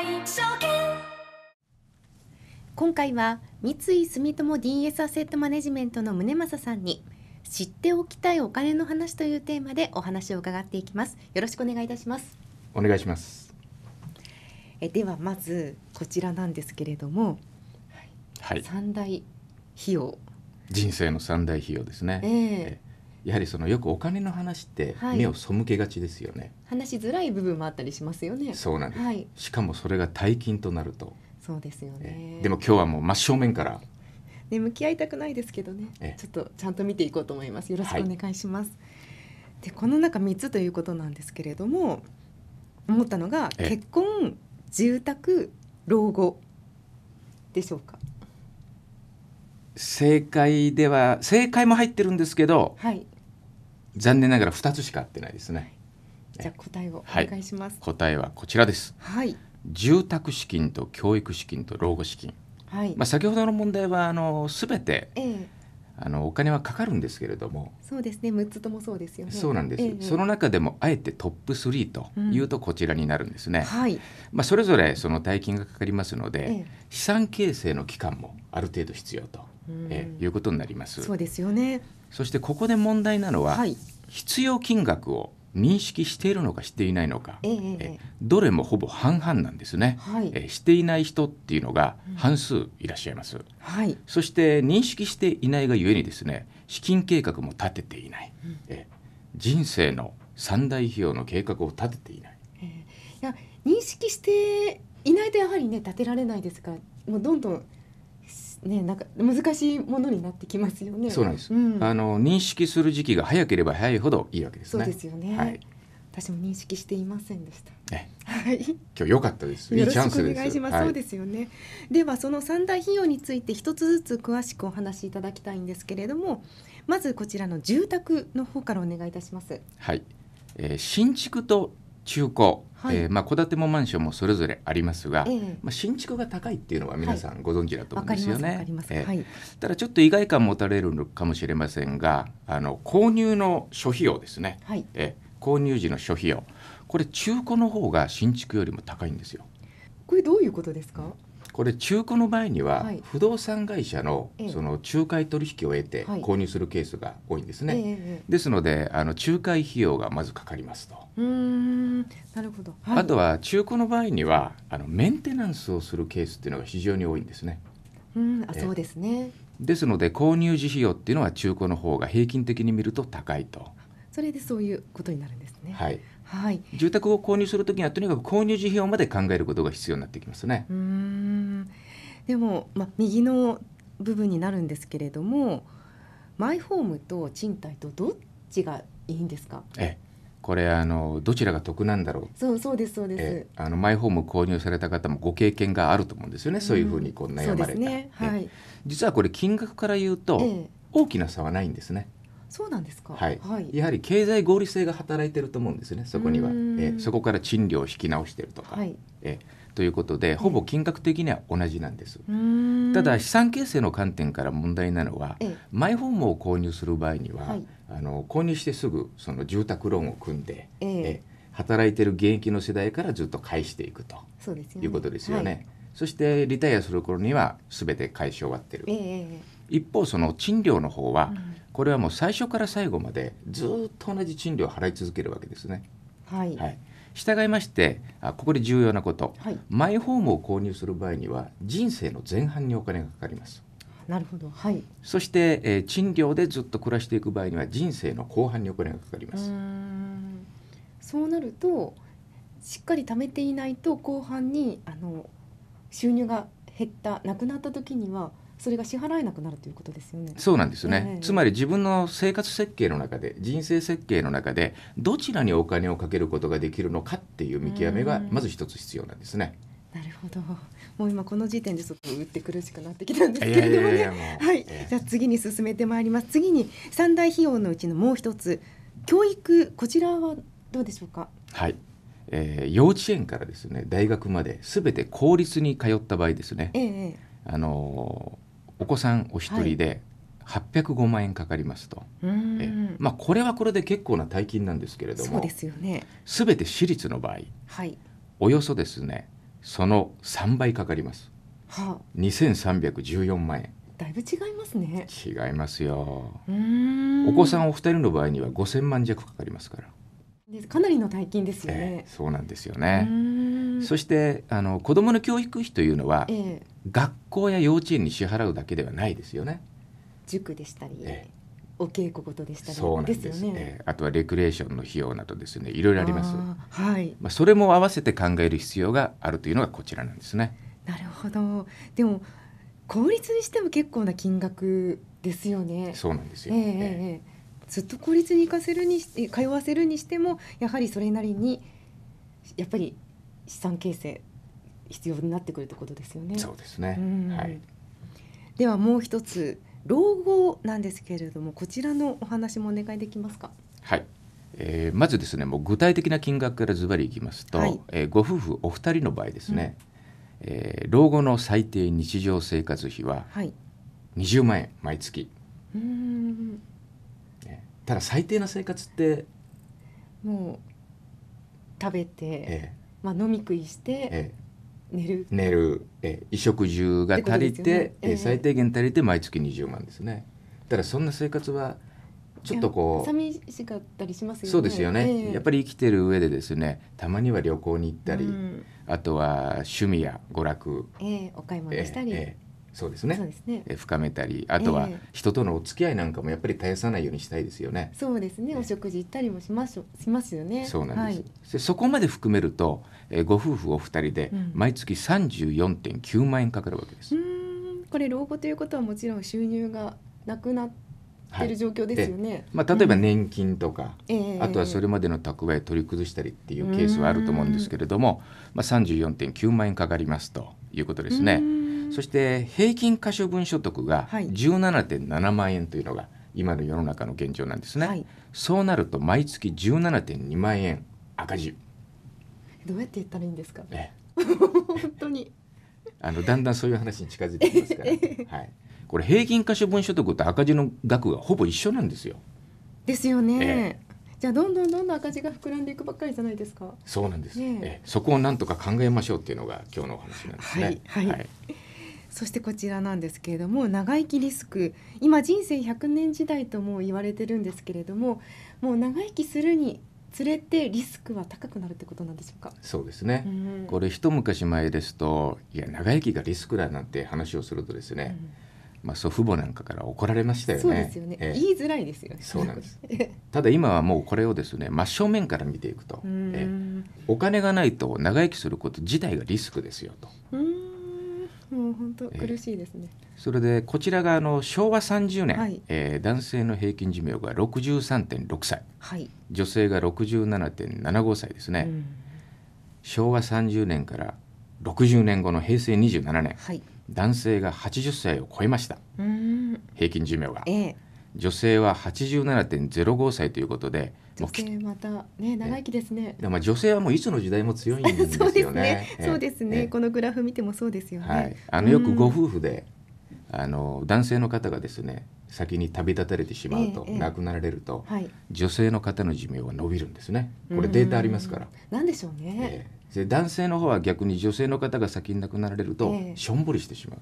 来証券今回は三井住友 DS アセットマネジメントの宗政さんに知っておきたいお金の話というテーマでお話を伺っていきますよろしくお願いいたしますお願いしますえではまずこちらなんですけれども、はい、三大費用人生の三大費用ですね、えー、えやはりそのよくお金の話って目を背けがちですよね、はい、話しづらい部分もあったりしますよねそうなんです、はい、しかもそれが大金となるとそうですよねでも今日はもう真正面からね向き合いたくないですけどねちょっとちゃんと見ていこうと思いますよろしくお願いします、はい、でこの中3つということなんですけれども思ったのが結婚住宅老後でしょうか正解では正解も入ってるんですけど、はい、残念ながら二つしか合ってないですね。じゃあ答えをお願いします、はい、答えはこちらです。はい。住宅資金と教育資金と老後資金。はい。まあ先ほどの問題はあのすべて、ええ、あのお金はかかるんですけれども。そうですね。六つともそうですよね。そうなんです。えー、その中でもあえてトップ3というとこちらになるんですね。うん、はい。まあそれぞれその大金がかかりますので、えー、資産形成の期間もある程度必要と、ええ、いうことになります。そうですよね。そしてここで問題なのは、はい、必要金額を認識しているのかしていないのか、えー、えどれもほぼ半々なんですね、はい、えしていない人っていうのが半数いらっしゃいます、うん、はい、そして認識していないがゆえにですね資金計画も立てていない、うん、え人生の三大費用の計画を立てていない,、えー、いや認識していないとやはりね立てられないですからもうどんどんね、なんか難しいものになってきますよね。そうなんです。うん、あの認識する時期が早ければ早いほどいいわけですね。そうですよね。はい、私も認識していませんでした。はい。今日良かったです。いいチャンスお願いします。はい、そうですよね。ではその三大費用について一つずつ詳しくお話しいただきたいんですけれども、まずこちらの住宅の方からお願いいたします。はい。えー、新築と中古、はい、えー、まあ、戸建てもマンションもそれぞれありますが、えー、まあ、新築が高いっていうのは皆さんご存知だと思うんですよね。ただちょっと意外感持たれるのかもしれませんがあの購入の諸費用ですね、はい、えー、購入時の諸費用これ中古の方が新築よりも高いんですよ。これどういうことですか、うんこれ中古の場合には、不動産会社のその仲介取引を得て購入するケースが多いんですね。ですのであの仲介費用がまずかかりますと。うんなるほど、はい、あとは中古の場合にはあのメンテナンスをするケースっていうのが非常に多いんですね。うんあそうですねですので購入時費用っていうのは中古の方が平均的に見ると高いと。それでそういうことになるんですね。はい。はい。住宅を購入するときにはとにかく購入時費用まで考えることが必要になってきますね。うん。でも、まあ、右の部分になるんですけれどもマイホームと賃貸とどっちがいいんですかえこれあのどちらが得なんだろうそうそうですそうですあのマイホーム購入された方もご経験があると思うんですよね、うん、そういうふうにこう悩まれた、ねはい、実はこれ金額から言うと大きな差はないんですね。そうなんですか、はい、はい、やはり経済合理性が働いてると思うんですねそこにはえそこから賃料を引き直してるとか、はい、えということでほぼ金額的には同じなんです、ただ資産形成の観点から問題なのは、マイホームを購入する場合には、はい、あの購入してすぐその住宅ローンを組んで、えー、働いてる現役の世代からずっと返していくということですよね。そ、ねはい、そしてリタイアする頃には全て返し終わってる、えー、一方その賃料の方は、うん、これはもう最初から最後までずっと同じ賃料を払い続けるわけですね。はい、はい従いましてあここで重要なこと、はい、マイホームを購入する場合には人生の前半にお金がかかります。なるほど、はい、そして、えー、賃料でずっと暮らしていく場合には人生の後半にお金がかかりますそうなるとしっかり貯めていないと後半にあの収入が減ったなくなった時にはそれが支払えなくなるということですよね。そうなんですね、えー、つまり自分の生活設計の中で人生設計の中でどちらにお金をかけることができるのかっていう見極めがまず一つ必要なんですね。なるほど。もう今この時点でちょっと打って苦しくなってきたんですけれどもね。いいやいはい。じゃあ次に進めてまいります。次に三大費用のうちのもう一つ、教育こちらはどうでしょうか。はい。えー、幼稚園からですね大学まですべて公立に通った場合ですね。ええ。あのーお子さんお一人で805万円かかりますと、はい、まあ、これはこれで結構な大金なんですけれどもそうですよね、全て私立の場合、はい、およそですねその3倍かかります。はあ、2314万円だいぶ違いますね違いますようんお子さんお二人の場合には5000万弱かかりますからかなりの大金ですよね、えー、そうなんですよねそしてあの子どもの教育費というのは、えー、学校や幼稚園に支払うだけではないですよね塾でしたり、えーお稽古事でしたりそうですですね、ね、あとはレクレーションの費用などですねいろいろありますはいまあ、それも合わせて考える必要があるというのがこちらなんですねなるほどでも公立にしても結構な金額ですよねそうなんですよ、えー、ええーずっと公立に行かせるに通わせるにしてもやはりそれなりにやっぱり資産形成必要になってくるってことですよね。そうですね、はい、ではもう一つ老後なんですけれどもこちらのお話もお願いできますか。はい、えー、まずですねもう具体的な金額からズバリいきますと、はい、えー、ご夫婦お二人の場合ですね、うん、えー、老後の最低日常生活費は20万円毎月。うんただ最低な生活ってもう食べて、ええ、まあ、飲み食いして、ええ、寝る寝る、ええ、衣食住が足りてねええ、最低限足りて毎月20万ですねただそんな生活はちょっとこう寂しかったりしますよねそうですよね、えー、やっぱり生きてる上でですねたまには旅行に行ったり、うん、あとは趣味や娯楽、ええ、お買い物したり、えーえーそうですね。ですね。深めたり、あとは人とのお付き合いなんかもやっぱり絶やさないようにしたいですよね。そうですね。お食事行ったりもしますしますよね。そうなんです。はい、そこまで含めると、えご夫婦お二人で毎月三十四点九万円かかるわけです。うん、これ老後ということはもちろん収入がなくなってる状況ですよね。はい、まあ例えば年金とか、うん、あとはそれまでの蓄え取り崩したりっていうケースはあると思うんですけれども、まあ三十四点九万円かかりますということですね。そして平均可処分所得が17.7万円というのが今の世の中の現状なんですね、はい、そうなると毎月17.2万円赤字どうやって言ったらいいんですか、ね、本当にあのだんだんそういう話に近づいてきますから、はい、これ平均可処分所得と赤字の額がほぼ一緒なんですよ。ですよね。ええ、じゃあどんどんどんどん赤字が膨らんでいくばっかりじゃないですか。そうなんです。ね、えそこをなんとか考えましょうっていうのが今日のお話なんですね。はい、はいはいそしてこちらなんですけれども長生きリスク今人生100年時代とも言われてるんですけれどももう長生きするにつれてリスクは高くなるってことなんでしょうかそうですね、うん、これ一昔前ですといや長生きがリスクだなんて話をするとですね、うん、まあ、祖父母なんかから怒られましたよね。そうですよね、えー、言いづらいですよね。そうなんです。ただ今はもうこれをですね真正面から見ていくと、えお金がないと長生きすること自体がリスクですよと。うんもう本当苦しいですね、えー、それでこちらがあの昭和三十年、はい、えー、男性の平均寿命が63.6歳、はい、女性が六十七点七五歳ですね、うん、昭和三十年から六十年後の平成二十七年、はい、男性が八十歳を超えました、うん、平均寿命が、えー、女性は八十七点ゼロ五歳ということで女性またね長生きですね。まあ女性はもういつの時代も強いんですよね。そうですね。このグラフ見てもそうですよね。あのよくご夫婦で、あの男性の方がですね先に旅立たれてしまうと、亡くなられると、女性の方の寿命は伸びるんですね。これデータありますから。なんでしょうね。で男性の方は逆に女性の方が先に亡くなられると、しょんぼりしてしまう。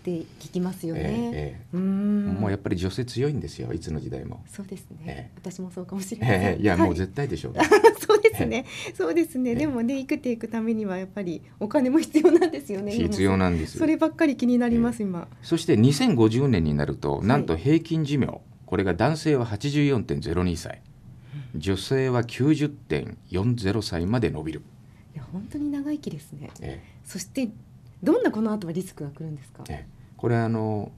って聞きますよね、ええ、うんもうやっぱり女性強いんですよいつの時代もそうですね、え、私もそうかもしれない、えいや、もう絶対でしょう、ね、そうですね、そうですねでもね生きていくためにはやっぱりお金も必要なんですよね 必要なんですそればっかり気になります、今そして2050年になるとなんと平均寿命、はい、これが男性は84.02歳女性は90.40歳まで伸びるいや本当に長生きですね、そしてどんなこの後はリスクが来るんですか、これあの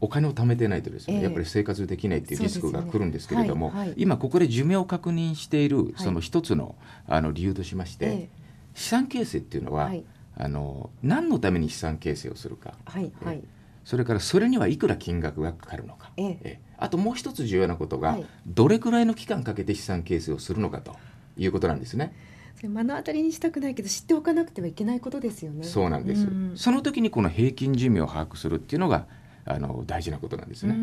お金を貯めてないとですね、やっぱり生活できないっていうリスクが来るんですけれども、ねはいはい、今ここで寿命を確認しているその一つの,、あの理由としまして、資産形成っていうのは、あの何のために資産形成をするか、はいはい、それからそれにはいくら金額がかかるのか、えあともう一つ重要なことが、どれくらいの期間かけて資産形成をするのかということなんですね。目の当たりにしたくないけど知っておかなくてはいけないことですよね。そうなんです。うん、その時にこの平均寿命を把握するっていうのがあの大事なことなんですね。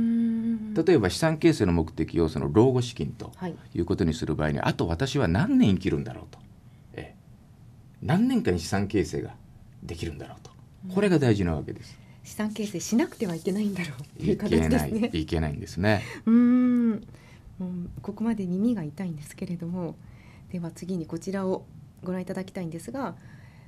例えば資産形成の目的をその老後資金ということにする場合に、はい、あと私は何年生きるんだろうと、え何年間資産形成ができるんだろうと、これが大事なわけです。資産形成しなくてはいけないんだろうい、ね、けないいけないんですね。うん、ここまで耳が痛いんですけれども。では次にこちらをご覧いただきたいんですが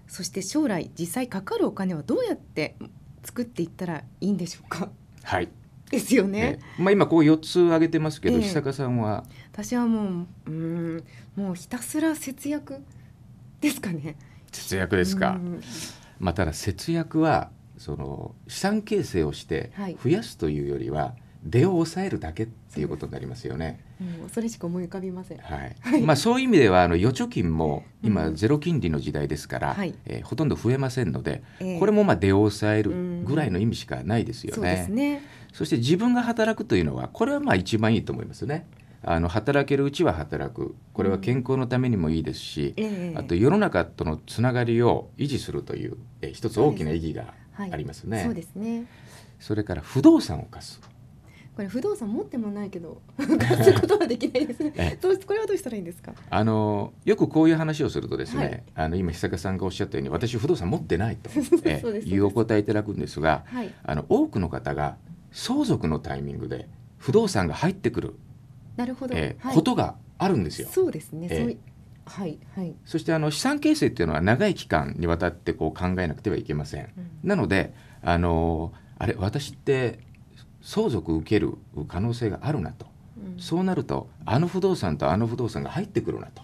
そして将来実際かかるお金はどうやって作っていったらいいんでしょうか。はいですよね、ね、まあ、今こう4つ挙げてますけど、え坂さんは私はもううんもうひたすら節約ですかね節約ですか、まあ、ただ節約はその資産形成をして増やすというよりは、出を抑えるだけっていうことになりますよね。もうそれしか思い浮かびません、はいまあ、そういう意味ではあの預貯金も今ゼロ金利の時代ですから、うん、えー、ほとんど増えませんので、えー、これもまあ出を抑えるぐらいの意味しかないですよね。うん、ねそして自分が働くというのはこれはまあ一番いいと思いますね。あの働けるうちは働くこれは健康のためにもいいですし、うんえー、あと世の中とのつながりを維持するという、えー、一つ大きな意義がありますね。そうですね、はい、それから不動産を貸すこれ不動産持ってもないけど貸すことはできないですねどうこれはどうしたらいいんですかあのよくこういう話をするとですね、はい、あの今久坂さんがおっしゃったように私不動産持ってないというお答えいただくんですが、はい、あの多くの方が相続のタイミングで不動産が入ってくるなるほど、えーはい、ことがあるんですよ。そうですね、えーはいはい、そしてあの資産形成っていうのは長い期間にわたってこう考えなくてはいけません。うん、なのであのあれ私って相続受ける可能性があるなと、うん、そうなるとあの不動産とあの不動産が入ってくるなと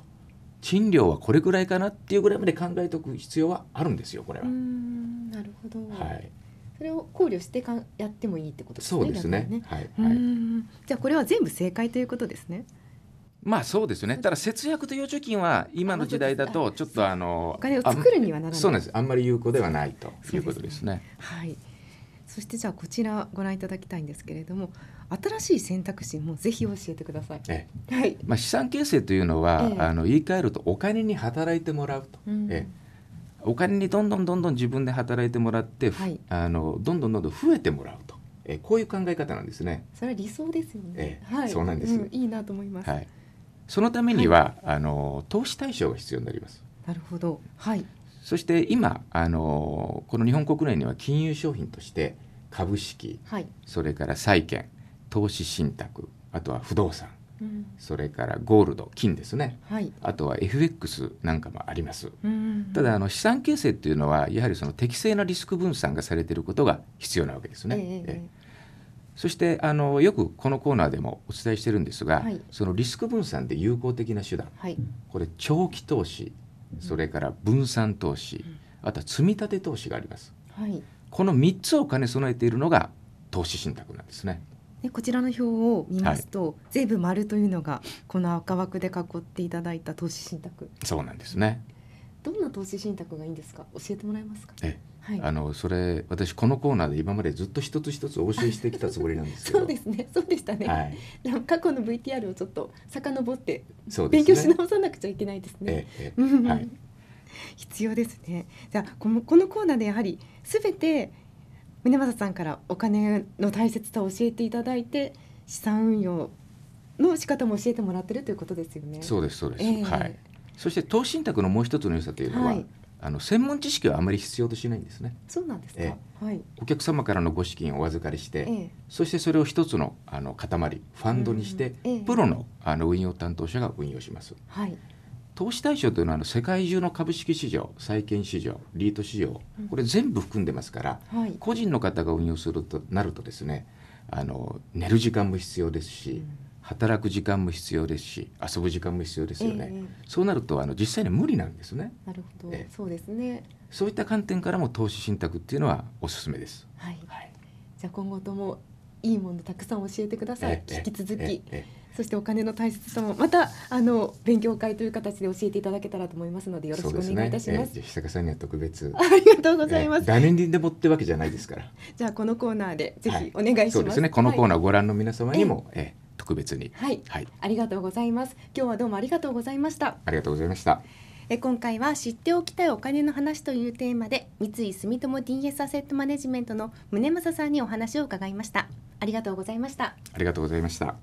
賃料はこれぐらいかなっていうぐらいまで考えておく必要はあるんですよこれは。なるほど、はい、それを考慮してかやってもいいってことですね。そうですね。ねはい、はい。じゃあこれは全部正解ということですね。まあそうですね。ただ節約と預貯金は今の時代だとちょっとあのお金を作るにはならない。そうなんです。あんまり有効ではないということですね。すねはい。そしてじゃあこちらご覧いただきたいんですけれども新しい選択肢もぜひ教えてください、ええ、はいまあ、資産形成というのは、え、あの言い換えるとお金に働いてもらうと、うん、えお金にどんどんどんどん自分で働いてもらって、はい、あのどんどんどんどん増えてもらうと、えこういう考え方なんですね。それは理想ですよね、はい、そうなんです、うん、いいなと思います、はい、そのためには、はい、あの投資対象が必要になります。なるほど、はい、そして今あのこの日本国内には金融商品として株式、はい、それから債券投資信託あとは不動産、うん、それからゴールド金ですね、はい、あとは FX なんかもあります、うん、ただあの資産形成っていうのはやはりその適正なリスク分散がされていることが必要なわけですね。ええそしてあのよくこのコーナーでもお伝えしてるんですが、はい、そのリスク分散で有効的な手段、はい、これ長期投資それから分散投資、あとは積立投資があります、はい、この3つを兼ね備えているのが投資信託なんですね。でこちらの表を見ますと、はい、全部丸というのがこの赤枠で囲っていただいた投資信託そうなんですねどんな投資信託がいいんですか教えてもらえますかえはい、あのそれ私このコーナーで今までずっと一つ一つお教えしてきたつもりなんですけどそうですね そうでしたね、はい、過去の VTR をちょっと遡って勉強し直さなくちゃいけないですね。必要ですねじゃあこのこのコーナーでやはり全て宗正さんからお金の大切さを教えていただいて資産運用の仕方も教えてもらってるということですよね。そうですそうです、えー、はいそして投資信託のもう一つの良さというのは、はい、あの専門知識はあまり必要としないんですね。そうなんですね、はい。お客様からのご資金をお預かりして、ええ、そしてそれを一つのあの塊ファンドにして、うんえ、プロのあの運用担当者が運用します。はい。投資対象というのはあの世界中の株式市場、債券市場、リート市場、これ全部含んでますから、うんはい、個人の方が運用するとなるとですね、あの寝る時間も必要ですし、働く時間も必要ですし遊ぶ時間も必要ですよね、えー、そうなるとあの実際に無理なんですねなるほど、えー、そうですねそういった観点からも投資信託っていうのはおすすめですはい、はい、じゃあ今後ともいいものたくさん教えてください、えー、引き続き、ええそしてお金の大切さもまたあの勉強会という形で教えていただけたらと思いますのでよろしくお願いいたします。すね、久さんには特別 ありがとうございます。誰にでもってわけじゃないですから。じゃあこのコーナーでぜひお願いします。はい、そうですね。このコーナーをご覧の皆様にも、はい、え特別に、はい、はい、ありがとうございます今日はどうもありがとうございましたありがとうございましたえ今回は知っておきたいお金の話というテーマで三井住友 DS アセットマネジメントの宗正さんにお話を伺いましたありがとうございましたありがとうございました